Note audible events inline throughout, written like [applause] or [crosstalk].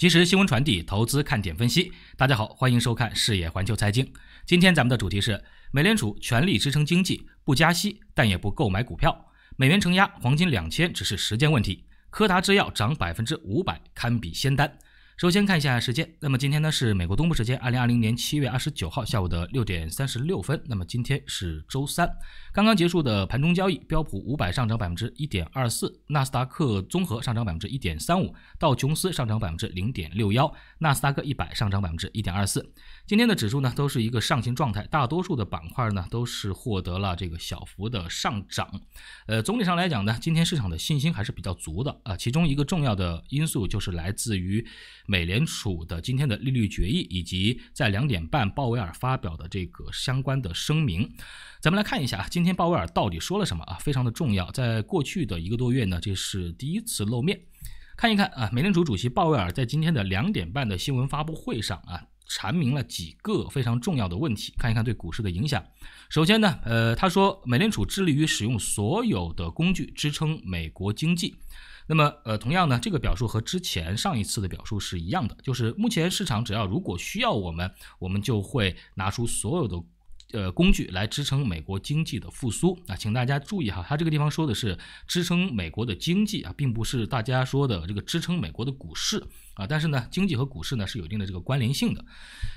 及时新闻传递，投资看点分析。大家好，欢迎收看《视野环球财经》。今天咱们的主题是：美联储全力支撑经济，不加息，但也不购买股票。美元承压，黄金两千只是时间问题。柯达制药涨百分之五百，堪比仙丹。首先看一下时间，那么今天呢是美国东部时间二零二零年七月二十九号下午的六点三十六分。那么今天是周三，刚刚结束的盘中交易，标普五百上涨百分之一点二四，纳斯达克综合上涨百分之一点三五，道琼斯上涨百分之零点六幺，纳斯达克一百上涨百分之一点二四。今天的指数呢都是一个上行状态，大多数的板块呢都是获得了这个小幅的上涨。呃，总体上来讲呢，今天市场的信心还是比较足的啊。其中一个重要的因素就是来自于。美联储的今天的利率决议，以及在两点半鲍威尔发表的这个相关的声明，咱们来看一下啊，今天鲍威尔到底说了什么啊？非常的重要，在过去的一个多月呢，这是第一次露面，看一看啊，美联储主席鲍威尔在今天的两点半的新闻发布会上啊，阐明了几个非常重要的问题，看一看对股市的影响。首先呢，呃，他说美联储致力于使用所有的工具支撑美国经济。那么，呃，同样呢，这个表述和之前上一次的表述是一样的，就是目前市场只要如果需要我们，我们就会拿出所有的，呃，工具来支撑美国经济的复苏啊，请大家注意哈，他这个地方说的是支撑美国的经济啊，并不是大家说的这个支撑美国的股市啊。但是呢，经济和股市呢是有一定的这个关联性的。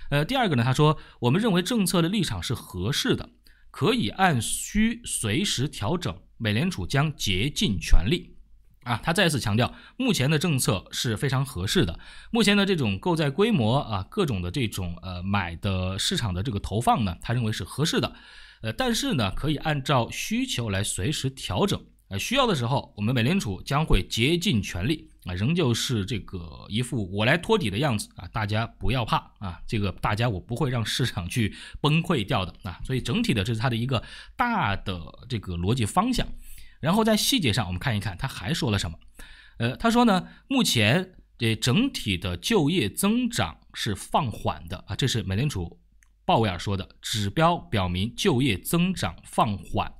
呃，第二个呢，他说我们认为政策的立场是合适的。可以按需随时调整，美联储将竭尽全力。啊，他再次强调，目前的政策是非常合适的。目前的这种购债规模啊，各种的这种呃买的市场的这个投放呢，他认为是合适的。呃，但是呢，可以按照需求来随时调整。需要的时候，我们美联储将会竭尽全力啊，仍旧是这个一副我来托底的样子啊，大家不要怕啊，这个大家我不会让市场去崩溃掉的啊，所以整体的这是它的一个大的这个逻辑方向。然后在细节上，我们看一看他还说了什么。呃，他说呢，目前这整体的就业增长是放缓的啊，这是美联储鲍威尔说的，指标表明就业增长放缓。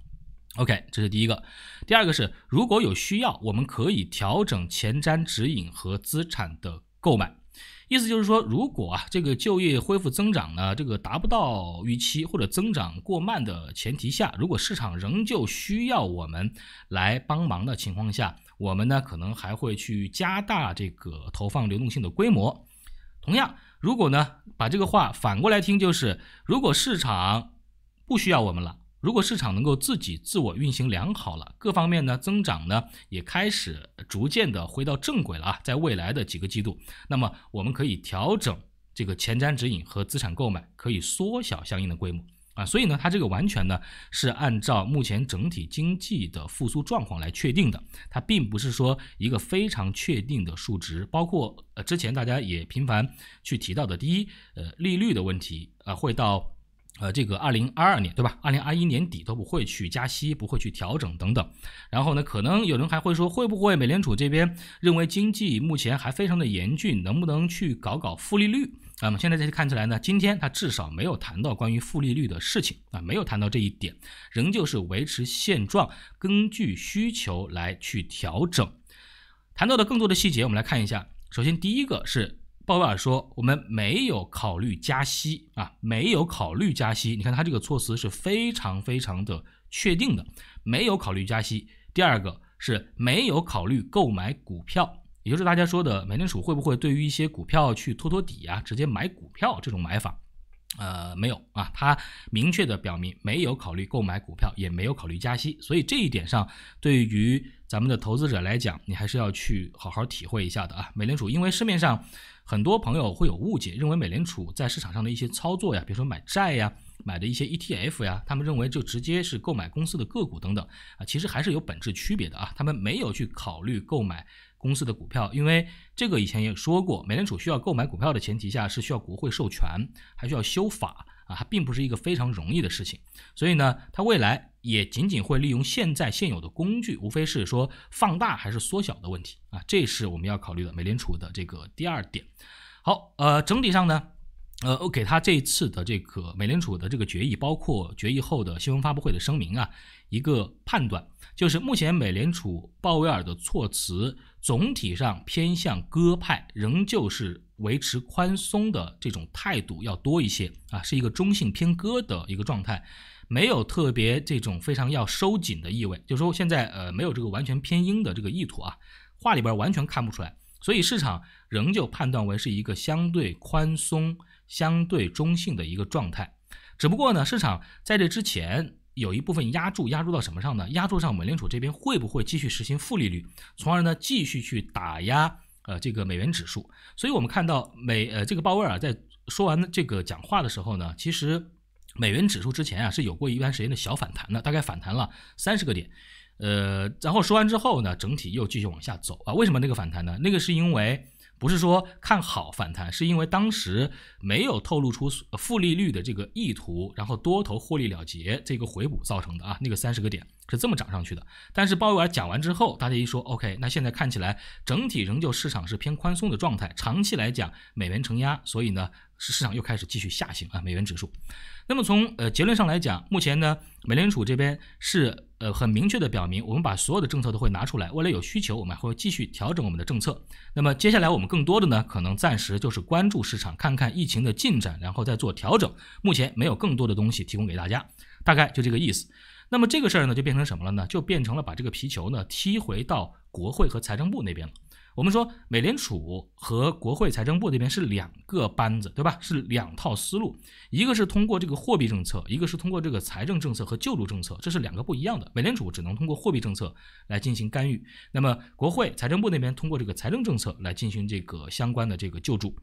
OK，这是第一个。第二个是，如果有需要，我们可以调整前瞻指引和资产的购买。意思就是说，如果啊这个就业恢复增长呢，这个达不到预期或者增长过慢的前提下，如果市场仍旧需要我们来帮忙的情况下，我们呢可能还会去加大这个投放流动性的规模。同样，如果呢把这个话反过来听，就是如果市场不需要我们了。如果市场能够自己自我运行良好了，各方面呢增长呢也开始逐渐的回到正轨了啊，在未来的几个季度，那么我们可以调整这个前瞻指引和资产购买，可以缩小相应的规模啊，所以呢，它这个完全呢是按照目前整体经济的复苏状况来确定的，它并不是说一个非常确定的数值，包括呃之前大家也频繁去提到的第一，呃利率的问题啊会到。呃，这个二零二二年对吧？二零二一年底都不会去加息，不会去调整等等。然后呢，可能有人还会说，会不会美联储这边认为经济目前还非常的严峻，能不能去搞搞负利率？那么现在这些看起来呢，今天它至少没有谈到关于负利率的事情啊，没有谈到这一点，仍旧是维持现状，根据需求来去调整。谈到的更多的细节，我们来看一下。首先第一个是。鲍威尔说：“我们没有考虑加息啊，没有考虑加息。你看他这个措辞是非常非常的确定的，没有考虑加息。第二个是没有考虑购买股票，也就是大家说的美联储会不会对于一些股票去托托底啊，直接买股票这种买法，呃，没有啊。他明确的表明没有考虑购买股票，也没有考虑加息。所以这一点上，对于咱们的投资者来讲，你还是要去好好体会一下的啊。美联储因为市面上。”很多朋友会有误解，认为美联储在市场上的一些操作呀，比如说买债呀、买的一些 ETF 呀，他们认为就直接是购买公司的个股等等啊，其实还是有本质区别的啊。他们没有去考虑购买公司的股票，因为这个以前也说过，美联储需要购买股票的前提下是需要国会授权，还需要修法。它并不是一个非常容易的事情，所以呢，它未来也仅仅会利用现在现有的工具，无非是说放大还是缩小的问题啊，这是我们要考虑的。美联储的这个第二点，好，呃，整体上呢。呃，我给他这一次的这个美联储的这个决议，包括决议后的新闻发布会的声明啊，一个判断，就是目前美联储鲍威尔的措辞总体上偏向鸽派，仍旧是维持宽松的这种态度要多一些啊，是一个中性偏鸽的一个状态，没有特别这种非常要收紧的意味，就是说现在呃没有这个完全偏鹰的这个意图啊，话里边完全看不出来，所以市场仍旧判断为是一个相对宽松。相对中性的一个状态，只不过呢，市场在这之前有一部分压住，压住到什么上呢？压住上美联储这边会不会继续实行负利率，从而呢继续去打压呃这个美元指数？所以我们看到美呃这个鲍威尔在说完这个讲话的时候呢，其实美元指数之前啊是有过一段时间的小反弹的，大概反弹了三十个点，呃，然后说完之后呢，整体又继续往下走啊？为什么那个反弹呢？那个是因为。不是说看好反弹，是因为当时没有透露出负利率的这个意图，然后多头获利了结，这个回补造成的啊，那个三十个点是这么涨上去的。但是鲍威尔讲完之后，大家一说，OK，那现在看起来整体仍旧市场是偏宽松的状态，长期来讲美元承压，所以呢，是市场又开始继续下行啊，美元指数。那么从呃结论上来讲，目前呢，美联储这边是。呃，很明确的表明，我们把所有的政策都会拿出来。未来有需求，我们还会继续调整我们的政策。那么接下来我们更多的呢，可能暂时就是关注市场，看看疫情的进展，然后再做调整。目前没有更多的东西提供给大家，大概就这个意思。那么这个事儿呢，就变成什么了呢？就变成了把这个皮球呢踢回到国会和财政部那边了。我们说，美联储和国会、财政部这边是两个班子，对吧？是两套思路，一个是通过这个货币政策，一个是通过这个财政政策和救助政策，这是两个不一样的。美联储只能通过货币政策来进行干预，那么国会、财政部那边通过这个财政政策来进行这个相关的这个救助。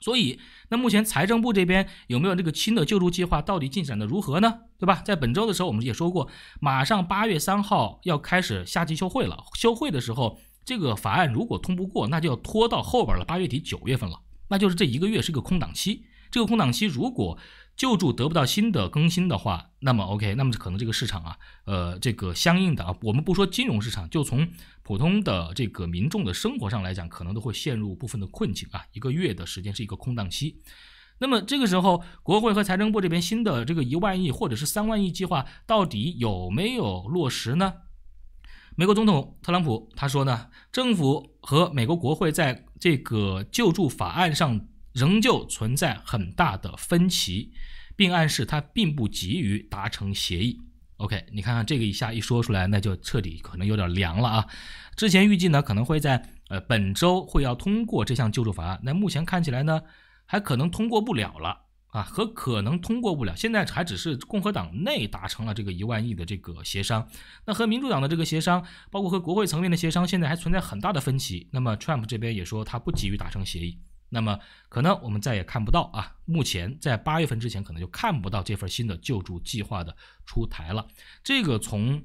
所以，那目前财政部这边有没有这个新的救助计划？到底进展的如何呢？对吧？在本周的时候，我们也说过，马上八月三号要开始夏季休会了，休会的时候。这个法案如果通不过，那就要拖到后边了，八月底、九月份了，那就是这一个月是个空档期。这个空档期如果救助得不到新的更新的话，那么 O K，那么可能这个市场啊，呃，这个相应的啊，我们不说金融市场，就从普通的这个民众的生活上来讲，可能都会陷入部分的困境啊。一个月的时间是一个空档期，那么这个时候，国会和财政部这边新的这个一万亿或者是三万亿计划到底有没有落实呢？美国总统特朗普他说呢，政府和美国国会在这个救助法案上仍旧存在很大的分歧，并暗示他并不急于达成协议。OK，你看看这个一下一说出来，那就彻底可能有点凉了啊！之前预计呢可能会在呃本周会要通过这项救助法案，那目前看起来呢还可能通过不了了。啊，和可能通过不了。现在还只是共和党内达成了这个一万亿的这个协商，那和民主党的这个协商，包括和国会层面的协商，现在还存在很大的分歧。那么 Trump 这边也说他不急于达成协议，那么可能我们再也看不到啊。目前在八月份之前，可能就看不到这份新的救助计划的出台了。这个从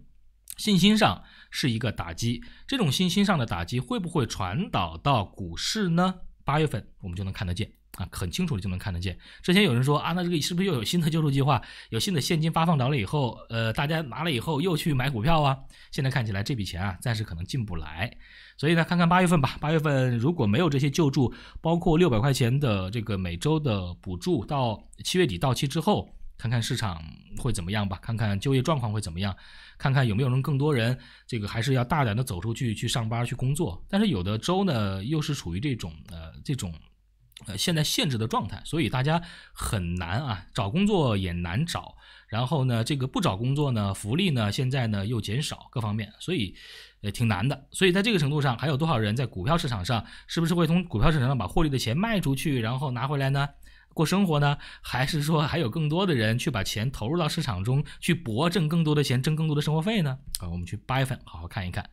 信心上是一个打击，这种信心上的打击会不会传导到股市呢？八月份我们就能看得见。啊，很清楚的就能看得见。之前有人说啊，那这个是不是又有新的救助计划？有新的现金发放着了以后，呃，大家拿了以后又去买股票啊。现在看起来这笔钱啊，暂时可能进不来。所以呢，看看八月份吧。八月份如果没有这些救助，包括六百块钱的这个每周的补助，到七月底到期之后，看看市场会怎么样吧。看看就业状况会怎么样，看看有没有人更多人这个还是要大胆的走出去去上班去工作。但是有的州呢，又是处于这种呃这种。呃，现在限制的状态，所以大家很难啊，找工作也难找。然后呢，这个不找工作呢，福利呢，现在呢又减少，各方面，所以呃挺难的。所以在这个程度上，还有多少人在股票市场上，是不是会从股票市场上把获利的钱卖出去，然后拿回来呢？过生活呢？还是说还有更多的人去把钱投入到市场中去搏挣更多的钱，挣更多的生活费呢？啊，我们去八月份好好看一看。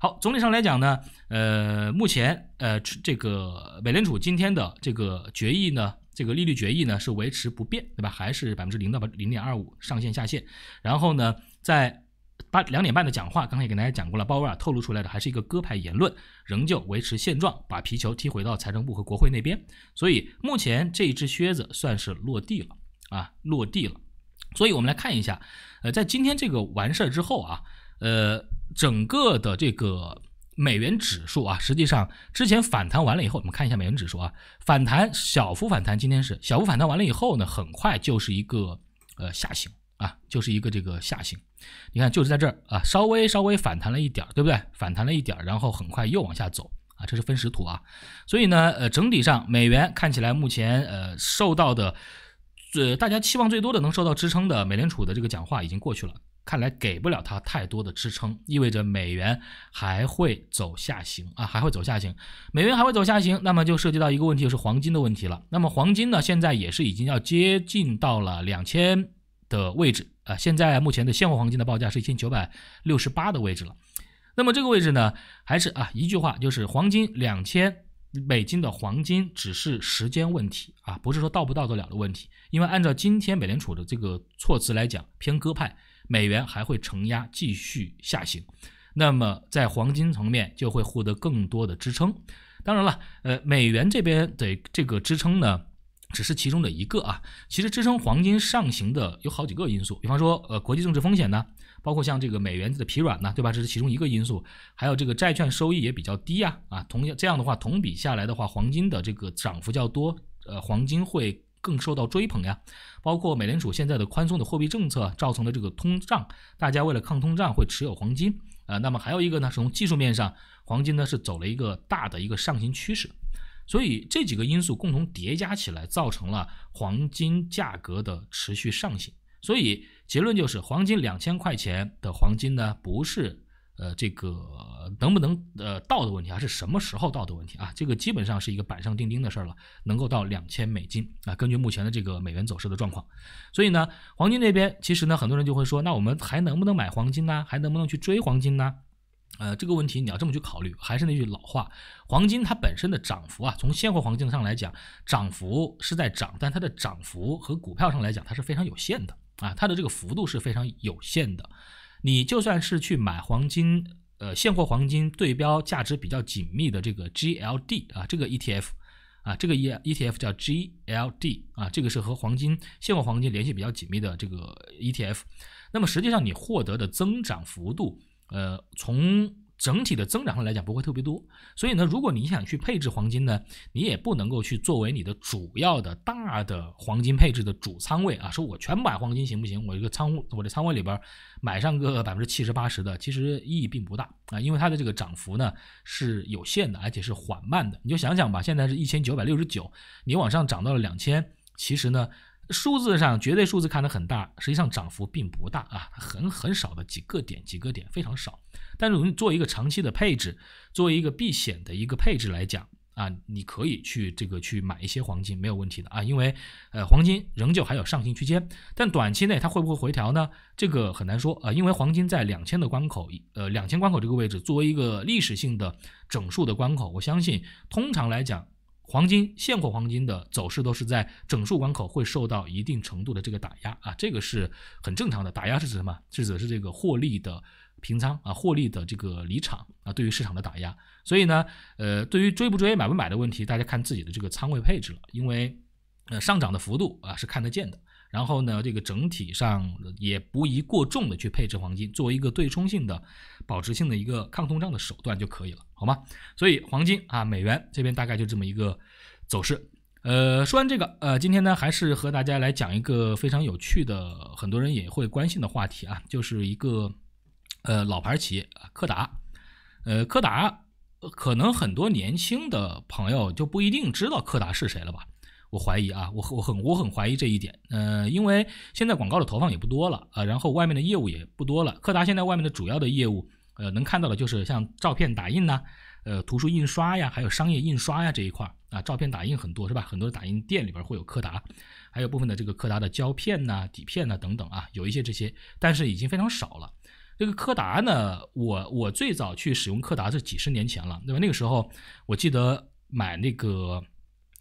好，总体上来讲呢，呃，目前呃，这个美联储今天的这个决议呢，这个利率决议呢是维持不变，对吧？还是百分之零到零点二五上限下限。然后呢，在八两点半的讲话，刚才也给大家讲过了，鲍威尔透露出来的还是一个鸽派言论，仍旧维持现状，把皮球踢回到财政部和国会那边。所以目前这一只靴子算是落地了啊，落地了。所以我们来看一下，呃，在今天这个完事儿之后啊，呃。整个的这个美元指数啊，实际上之前反弹完了以后，我们看一下美元指数啊，反弹小幅反弹，今天是小幅反弹完了以后呢，很快就是一个呃下行啊，就是一个这个下行。你看就是在这儿啊，稍微稍微反弹了一点儿，对不对？反弹了一点儿，然后很快又往下走啊，这是分时图啊。所以呢，呃，整体上美元看起来目前呃受到的这大家期望最多的能受到支撑的，美联储的这个讲话已经过去了。看来给不了它太多的支撑，意味着美元还会走下行啊，还会走下行，美元还会走下行，那么就涉及到一个问题，就是黄金的问题了。那么黄金呢，现在也是已经要接近到了两千的位置啊，现在目前的现货黄金的报价是一千九百六十八的位置了。那么这个位置呢，还是啊一句话，就是黄金两千美金的黄金只是时间问题啊，不是说到不到得了的问题，因为按照今天美联储的这个措辞来讲，偏鸽派。美元还会承压继续下行，那么在黄金层面就会获得更多的支撑。当然了，呃，美元这边的这个支撑呢，只是其中的一个啊。其实支撑黄金上行的有好几个因素，比方说，呃，国际政治风险呢，包括像这个美元的疲软呢，对吧？这是其中一个因素。还有这个债券收益也比较低呀，啊，同样这样的话，同比下来的话，黄金的这个涨幅较多，呃，黄金会。更受到追捧呀，包括美联储现在的宽松的货币政策造成的这个通胀，大家为了抗通胀会持有黄金啊。那么还有一个呢，是从技术面上，黄金呢是走了一个大的一个上行趋势，所以这几个因素共同叠加起来，造成了黄金价格的持续上行。所以结论就是，黄金两千块钱的黄金呢，不是。呃，这个能不能呃到的问题啊，是什么时候到的问题啊？这个基本上是一个板上钉钉的事儿了，能够到两千美金啊。根据目前的这个美元走势的状况，所以呢，黄金那边其实呢，很多人就会说，那我们还能不能买黄金呢？还能不能去追黄金呢？呃，这个问题你要这么去考虑，还是那句老话，黄金它本身的涨幅啊，从现货黄金上来讲，涨幅是在涨，但它的涨幅和股票上来讲，它是非常有限的啊，它的这个幅度是非常有限的。你就算是去买黄金，呃，现货黄金对标价值比较紧密的这个 GLD 啊，这个 ETF 啊，这个 EETF 叫 GLD 啊，这个是和黄金现货黄金联系比较紧密的这个 ETF。那么实际上你获得的增长幅度，呃，从整体的增长上来讲不会特别多，所以呢，如果你想去配置黄金呢，你也不能够去作为你的主要的大的黄金配置的主仓位啊。说我全买黄金行不行？我这个仓我这仓位里边买上个百分之七十八十的，其实意义并不大啊，因为它的这个涨幅呢是有限的，而且是缓慢的。你就想想吧，现在是一千九百六十九，你往上涨到了两千，其实呢。数字上绝对数字看的很大，实际上涨幅并不大啊，很很少的几个点，几个点非常少。但是我们做一个长期的配置，作为一个避险的一个配置来讲啊，你可以去这个去买一些黄金，没有问题的啊，因为呃黄金仍旧还有上行区间，但短期内它会不会回调呢？这个很难说啊，因为黄金在两千的关口，呃两千关口这个位置作为一个历史性的整数的关口，我相信通常来讲。黄金现货黄金的走势都是在整数关口会受到一定程度的这个打压啊，这个是很正常的。打压是指什么？是指是这个获利的平仓啊，获利的这个离场啊，对于市场的打压。所以呢，呃，对于追不追、买不买的问题，大家看自己的这个仓位配置了。因为呃上涨的幅度啊是看得见的。然后呢，这个整体上也不宜过重的去配置黄金，作为一个对冲性的、保值性的一个抗通胀的手段就可以了。好吗？所以黄金啊，美元这边大概就这么一个走势。呃，说完这个，呃，今天呢还是和大家来讲一个非常有趣的，很多人也会关心的话题啊，就是一个呃老牌企业啊，柯达。呃，柯达可能很多年轻的朋友就不一定知道柯达是谁了吧？我怀疑啊，我我很我很怀疑这一点。呃，因为现在广告的投放也不多了啊，然后外面的业务也不多了。柯达现在外面的主要的业务。呃，能看到的就是像照片打印呐，呃，图书印刷呀，还有商业印刷呀这一块啊，照片打印很多是吧？很多的打印店里边会有柯达，还有部分的这个柯达的胶片呐、底片呐等等啊，有一些这些，但是已经非常少了。这个柯达呢，我我最早去使用柯达是几十年前了，对吧？那个时候我记得买那个，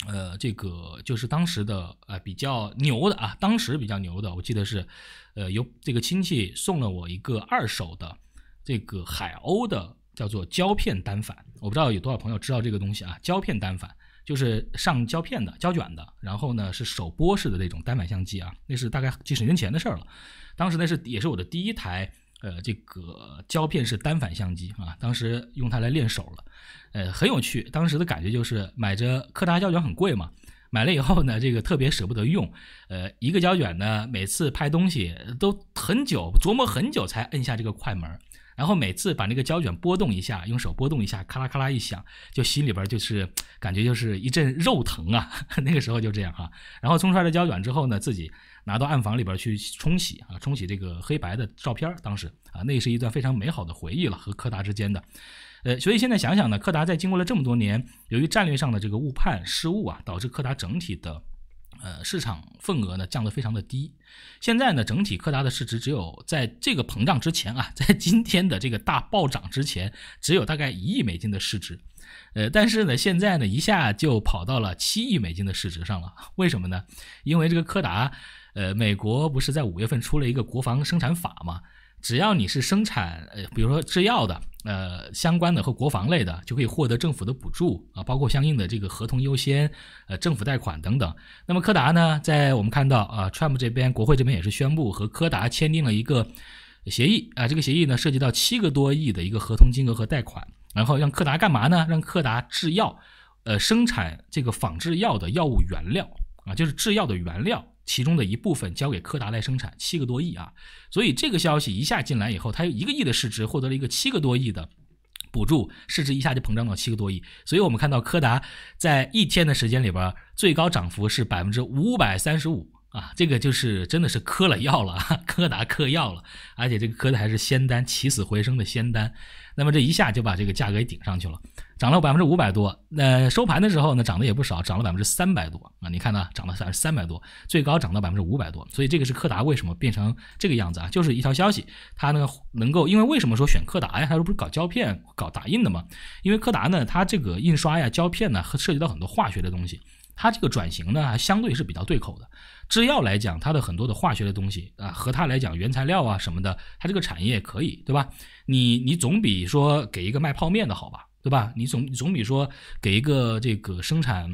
呃，这个就是当时的呃比较牛的啊，当时比较牛的，我记得是，呃，有这个亲戚送了我一个二手的。这个海鸥的叫做胶片单反，我不知道有多少朋友知道这个东西啊？胶片单反就是上胶片的胶卷的，然后呢是手播式的那种单反相机啊，那是大概几十年前的事儿了。当时那是也是我的第一台呃这个胶片式单反相机啊，当时用它来练手了，呃很有趣。当时的感觉就是买着柯达胶卷很贵嘛，买了以后呢这个特别舍不得用，呃一个胶卷呢每次拍东西都很久琢磨很久才摁下这个快门。然后每次把那个胶卷拨动一下，用手拨动一下，咔啦咔啦一响，就心里边就是感觉就是一阵肉疼啊！[laughs] 那个时候就这样哈。然后冲出来的胶卷之后呢，自己拿到暗房里边去冲洗啊，冲洗这个黑白的照片。当时啊，那是一段非常美好的回忆了和柯达之间的。呃，所以现在想想呢，柯达在经过了这么多年，由于战略上的这个误判失误啊，导致柯达整体的。呃，市场份额呢降得非常的低，现在呢，整体柯达的市值只有在这个膨胀之前啊，在今天的这个大暴涨之前，只有大概一亿美金的市值，呃，但是呢，现在呢一下就跑到了七亿美金的市值上了，为什么呢？因为这个柯达，呃，美国不是在五月份出了一个国防生产法吗？只要你是生产，呃，比如说制药的。呃，相关的和国防类的就可以获得政府的补助啊，包括相应的这个合同优先、呃，政府贷款等等。那么柯达呢，在我们看到啊，Trump 这边国会这边也是宣布和柯达签订了一个协议啊，这个协议呢涉及到七个多亿的一个合同金额和贷款，然后让柯达干嘛呢？让柯达制药呃生产这个仿制药的药物原料啊，就是制药的原料。其中的一部分交给柯达来生产，七个多亿啊，所以这个消息一下进来以后，它有一个亿的市值，获得了一个七个多亿的补助，市值一下就膨胀到七个多亿。所以我们看到柯达在一天的时间里边，最高涨幅是百分之五百三十五。啊，这个就是真的是磕了药了，柯 [laughs] 达嗑药了，而且这个磕的还是仙丹，起死回生的仙丹。那么这一下就把这个价格给顶上去了，涨了百分之五百多。那收盘的时候呢，涨的也不少，涨了百分之三百多。啊，你看呢，涨了百分之三百多，最高涨到百分之五百多。所以这个是柯达为什么变成这个样子啊？就是一条消息，它呢能够，因为为什么说选柯达呀？它不是搞胶片、搞打印的吗？因为柯达呢，它这个印刷呀、胶片呢，涉及到很多化学的东西。它这个转型呢，相对是比较对口的。制药来讲，它的很多的化学的东西啊，和它来讲原材料啊什么的，它这个产业可以，对吧？你你总比说给一个卖泡面的好吧，对吧？你总总比说给一个这个生产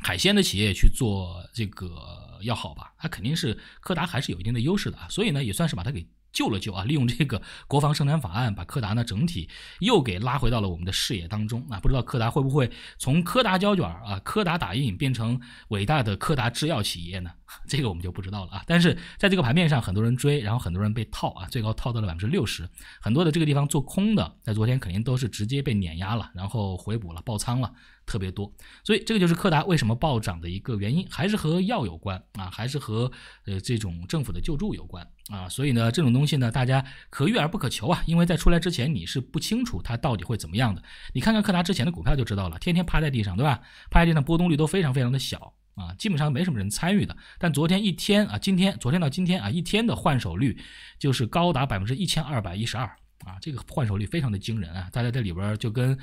海鲜的企业去做这个要好吧？它肯定是柯达还是有一定的优势的，啊，所以呢，也算是把它给。救了救啊！利用这个国防生产法案，把柯达呢整体又给拉回到了我们的视野当中。啊。不知道柯达会不会从柯达胶卷啊、柯达打印变成伟大的柯达制药企业呢？这个我们就不知道了啊，但是在这个盘面上，很多人追，然后很多人被套啊，最高套到了百分之六十，很多的这个地方做空的，在昨天肯定都是直接被碾压了，然后回补了，爆仓了，特别多。所以这个就是柯达为什么暴涨的一个原因，还是和药有关啊，还是和呃这种政府的救助有关啊。所以呢，这种东西呢，大家可遇而不可求啊，因为在出来之前你是不清楚它到底会怎么样的。你看看柯达之前的股票就知道了，天天趴在地上，对吧？趴在地上波动率都非常非常的小。啊，基本上没什么人参与的。但昨天一天啊，今天昨天到今天啊，一天的换手率就是高达百分之一千二百一十二啊，这个换手率非常的惊人啊！大家这里边就跟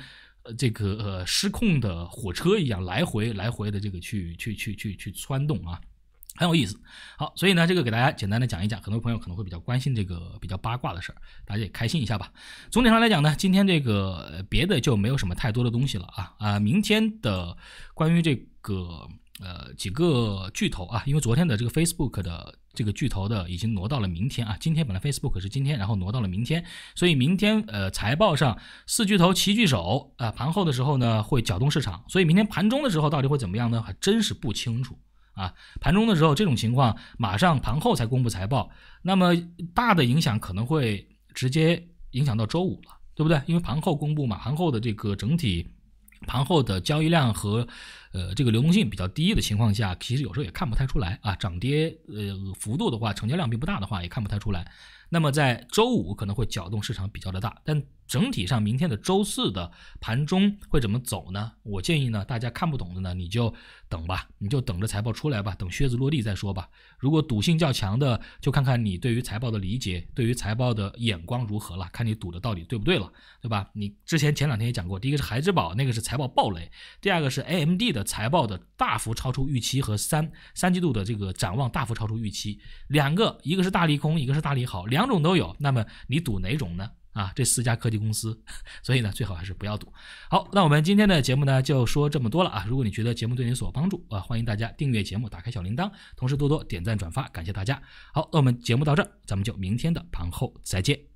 呃这个呃失控的火车一样，来回来回的这个去去去去去窜动啊，很有意思。好，所以呢，这个给大家简单的讲一讲，很多朋友可能会比较关心这个比较八卦的事儿，大家也开心一下吧。总体上来讲呢，今天这个别的就没有什么太多的东西了啊啊，明天的关于这个。呃，几个巨头啊，因为昨天的这个 Facebook 的这个巨头的已经挪到了明天啊，今天本来 Facebook 是今天，然后挪到了明天，所以明天呃财报上四巨头齐聚首啊，盘后的时候呢会搅动市场，所以明天盘中的时候到底会怎么样呢？还真是不清楚啊。盘中的时候这种情况，马上盘后才公布财报，那么大的影响可能会直接影响到周五了，对不对？因为盘后公布嘛，盘后的这个整体。盘后的交易量和，呃，这个流动性比较低的情况下，其实有时候也看不太出来啊，涨跌呃幅度的话，成交量并不大的话也看不太出来。那么在周五可能会搅动市场比较的大，但。整体上，明天的周四的盘中会怎么走呢？我建议呢，大家看不懂的呢，你就等吧，你就等着财报出来吧，等靴子落地再说吧。如果赌性较强的，就看看你对于财报的理解，对于财报的眼光如何了，看你赌的到底对不对了，对吧？你之前前两天也讲过，第一个是海之宝，那个是财报暴雷；第二个是 AMD 的财报的大幅超出预期和三三季度的这个展望大幅超出预期，两个一个是大利空，一个是大利好，两种都有。那么你赌哪种呢？啊，这四家科技公司，所以呢，最好还是不要赌。好，那我们今天的节目呢就说这么多了啊。如果你觉得节目对你有所帮助啊，欢迎大家订阅节目，打开小铃铛，同时多多点赞转发，感谢大家。好，那我们节目到这，咱们就明天的盘后再见。